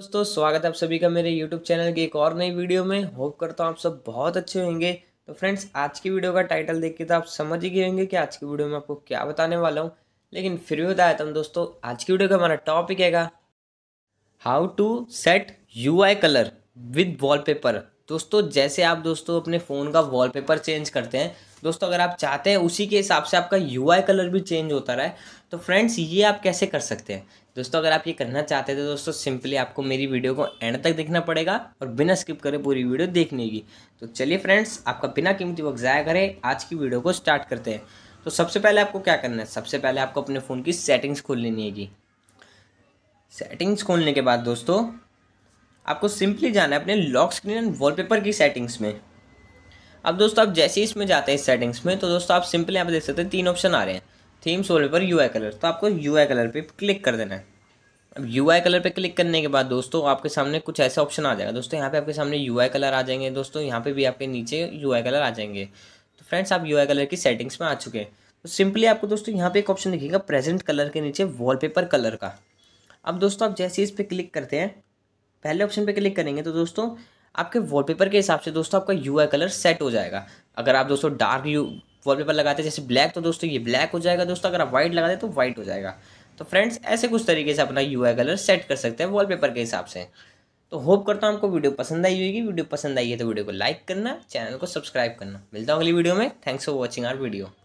दोस्तों स्वागत है आप सभी का मेरे YouTube चैनल की एक और नई वीडियो में होप करता हूँ आप सब बहुत अच्छे होंगे तो फ्रेंड्स आज की वीडियो का टाइटल देख के तो आप समझ ही गए होंगे कि आज की वीडियो में आपको क्या बताने वाला हूँ लेकिन फिर भी बताया था दोस्तों आज की वीडियो का हमारा टॉपिक है how to set U I colour with paper दोस्तों जैसे आप दोस्तों अपने फ़ोन का वॉलपेपर चेंज करते हैं दोस्तों अगर आप चाहते हैं उसी के हिसाब से आपका यू कलर भी चेंज होता रहा है तो फ्रेंड्स ये आप कैसे कर सकते हैं दोस्तों अगर आप ये करना चाहते थे दोस्तों सिंपली आपको मेरी वीडियो को एंड तक देखना पड़ेगा और बिना स्किप करे पूरी वीडियो देखने की तो चलिए फ्रेंड्स आपका बिना कीमती वक्त ज़ाया करें आज की वीडियो को स्टार्ट करते हैं तो सबसे पहले आपको क्या करना है सबसे पहले आपको अपने फ़ोन की सेटिंग्स खोल लेनी है जी सेटिंग्स खोलने के बाद दोस्तों आपको सिंपली जाना है अपने लॉक स्क्रीन एंड वॉलपेपर की सेटिंग्स में अब दोस्तों आप जैसे ही इसमें जाते हैं इस सेटिंग्स में तो दोस्तों आप सिंपली यहाँ पर देख सकते हैं तीन ऑप्शन आ रहे हैं themes wallpaper U I colour तो आपको यू आई कलर पर क्लिक कर देना है अब यू आई कलर पर क्लिक करने के बाद दोस्तों आपके सामने कुछ ऐसा ऑप्शन आ जाएगा दोस्तों यहाँ पे आपके सामने यू आई कलर आ जाएंगे दोस्तों यहाँ पर भी आपके नीचे यू आई कलर आ जाएंगे तो फ्रेंड्स आप यू आई कलर की सेटिंग्स में आ चुके हैं तो सिंपली आपको दोस्तों यहाँ पे एक ऑप्शन दिखेगा प्रेजेंट कलर के नीचे वॉलपेपर कलर का अब दोस्तों आप जैसे इस पर क्लिक करते हैं पहले ऑप्शन पे क्लिक करेंगे तो दोस्तों आपके वॉलपेपर के हिसाब से दोस्तों आपका यू कलर सेट हो जाएगा अगर आप दोस्तों डार्क यू वॉलपेपर लगाते हैं जैसे ब्लैक तो दोस्तों ये ब्लैक हो जाएगा दोस्तों अगर आप व्हाइट लगाते हैं तो व्हाइट हो जाएगा तो फ्रेंड्स ऐसे कुछ तरीके से अपना यू कलर सेट कर सकते हैं वॉलपेपर के हिसाब से तो होप करता हूँ आपको वीडियो पसंद आई होगी वीडियो पसंद आई है तो वीडियो को लाइक करना चैनल को सब्सक्राइब करना मिलता हूँ अगली वीडियो में thanks for watching our video